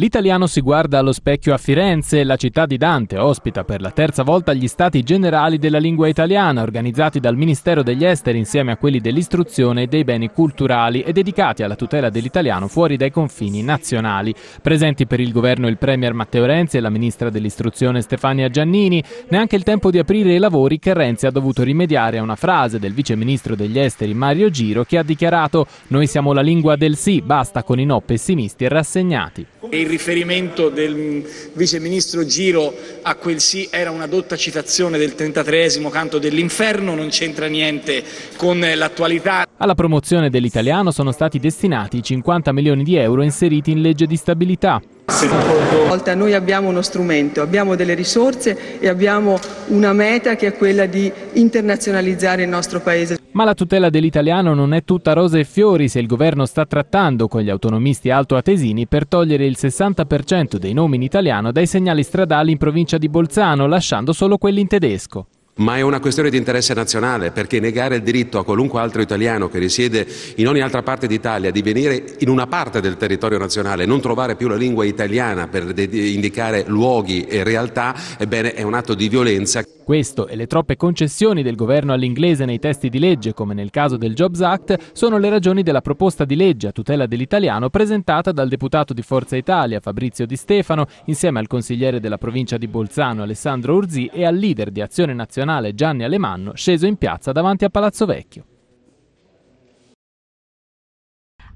L'italiano si guarda allo specchio a Firenze, la città di Dante ospita per la terza volta gli stati generali della lingua italiana, organizzati dal Ministero degli Esteri insieme a quelli dell'istruzione e dei beni culturali e dedicati alla tutela dell'italiano fuori dai confini nazionali. Presenti per il governo il Premier Matteo Renzi e la Ministra dell'Istruzione Stefania Giannini, neanche il tempo di aprire i lavori che Renzi ha dovuto rimediare a una frase del Vice Ministro degli Esteri Mario Giro che ha dichiarato «Noi siamo la lingua del sì, basta con i no pessimisti e rassegnati» riferimento del vice ministro Giro a quel sì era una dotta citazione del 33 canto dell'inferno, non c'entra niente con l'attualità. Alla promozione dell'italiano sono stati destinati 50 milioni di euro inseriti in legge di stabilità. Volta noi abbiamo uno strumento, abbiamo delle risorse e abbiamo una meta che è quella di internazionalizzare il nostro paese. Ma la tutela dell'italiano non è tutta rose e fiori se il governo sta trattando con gli autonomisti altoatesini per togliere il 60% dei nomi in italiano dai segnali stradali in provincia di Bolzano, lasciando solo quelli in tedesco ma è una questione di interesse nazionale, perché negare il diritto a qualunque altro italiano che risiede in ogni altra parte d'Italia di venire in una parte del territorio nazionale e non trovare più la lingua italiana per indicare luoghi e realtà, ebbene è un atto di violenza. Questo e le troppe concessioni del governo all'inglese nei testi di legge, come nel caso del Jobs Act, sono le ragioni della proposta di legge a tutela dell'italiano presentata dal deputato di Forza Italia Fabrizio Di Stefano, insieme al consigliere della provincia di Bolzano Alessandro Urzi e al leader di Azione Nazionale canale Gianni Alemanno sceso in piazza davanti a Palazzo Vecchio.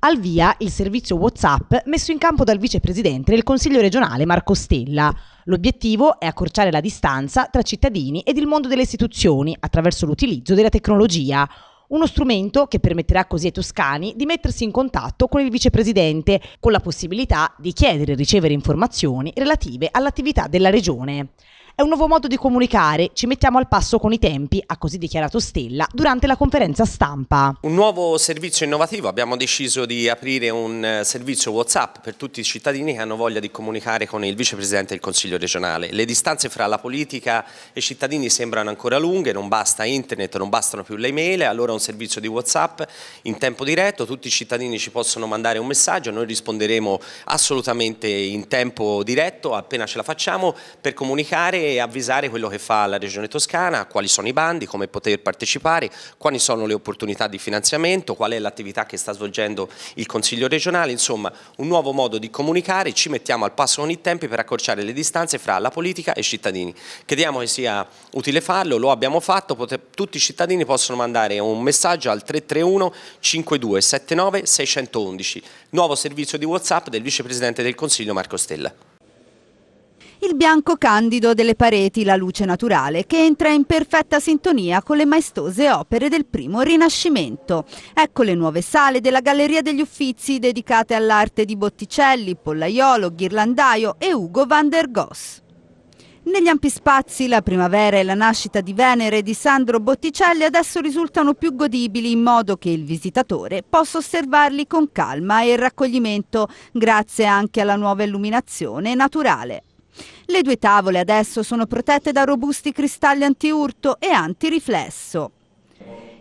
Al via il servizio WhatsApp messo in campo dal vicepresidente del Consiglio regionale Marco Stella. L'obiettivo è accorciare la distanza tra cittadini ed il mondo delle istituzioni attraverso l'utilizzo della tecnologia. Uno strumento che permetterà così ai toscani di mettersi in contatto con il vicepresidente, con la possibilità di chiedere e ricevere informazioni relative all'attività della regione. È un nuovo modo di comunicare, ci mettiamo al passo con i tempi, ha così dichiarato Stella durante la conferenza stampa. Un nuovo servizio innovativo, abbiamo deciso di aprire un eh, servizio WhatsApp per tutti i cittadini che hanno voglia di comunicare con il vicepresidente del Consiglio regionale. Le distanze fra la politica e i cittadini sembrano ancora lunghe, non basta internet, non bastano più le email, allora un servizio di WhatsApp in tempo diretto, tutti i cittadini ci possono mandare un messaggio, noi risponderemo assolutamente in tempo diretto appena ce la facciamo per comunicare e avvisare quello che fa la Regione Toscana, quali sono i bandi, come poter partecipare, quali sono le opportunità di finanziamento, qual è l'attività che sta svolgendo il Consiglio regionale, insomma un nuovo modo di comunicare, ci mettiamo al passo con i tempi per accorciare le distanze fra la politica e i cittadini. Crediamo che sia utile farlo, lo abbiamo fatto, tutti i cittadini possono mandare un messaggio al 331 5279 611, nuovo servizio di Whatsapp del Vicepresidente del Consiglio Marco Stella il bianco candido delle pareti, la luce naturale, che entra in perfetta sintonia con le maestose opere del primo Rinascimento. Ecco le nuove sale della Galleria degli Uffizi dedicate all'arte di Botticelli, Pollaiolo, Ghirlandaio e Ugo van der Goss. Negli ampi spazi la primavera e la nascita di Venere di Sandro Botticelli adesso risultano più godibili in modo che il visitatore possa osservarli con calma e raccoglimento grazie anche alla nuova illuminazione naturale. Le due tavole adesso sono protette da robusti cristalli antiurto e antiriflesso.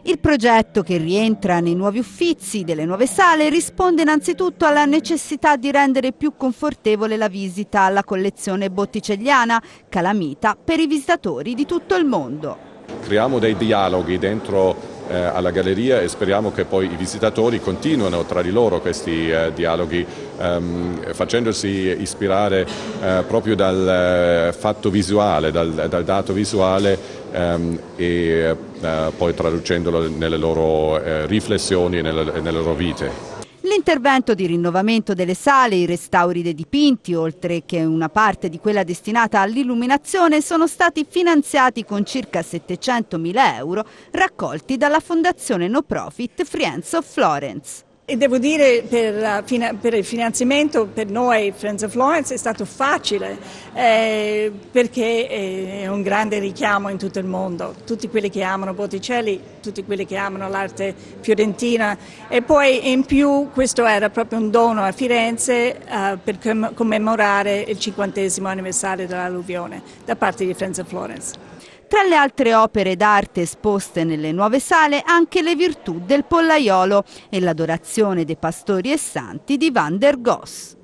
Il progetto che rientra nei nuovi uffizi delle nuove sale risponde innanzitutto alla necessità di rendere più confortevole la visita alla collezione botticelliana Calamita per i visitatori di tutto il mondo. Creiamo dei dialoghi dentro eh, alla galleria e speriamo che poi i visitatori continuino tra di loro questi eh, dialoghi ehm, facendosi ispirare eh, proprio dal eh, fatto visuale, dal, dal dato visuale ehm, e eh, poi traducendolo nelle loro eh, riflessioni e nelle, nelle loro vite. L'intervento di rinnovamento delle sale, i restauri dei dipinti, oltre che una parte di quella destinata all'illuminazione, sono stati finanziati con circa 700.000 euro raccolti dalla fondazione no profit Friends of Florence. E devo dire per, per, il finanziamento per noi Friends of Florence è stato facile eh, perché è un grande richiamo in tutto il mondo, tutti quelli che amano Botticelli, tutti quelli che amano l'arte fiorentina e poi in più questo era proprio un dono a Firenze eh, per commemorare il 50 anniversario dell'alluvione da parte di Friends of Florence. Tra le altre opere d'arte esposte nelle nuove sale anche le virtù del pollaiolo e l'adorazione dei pastori e santi di Van der Goss.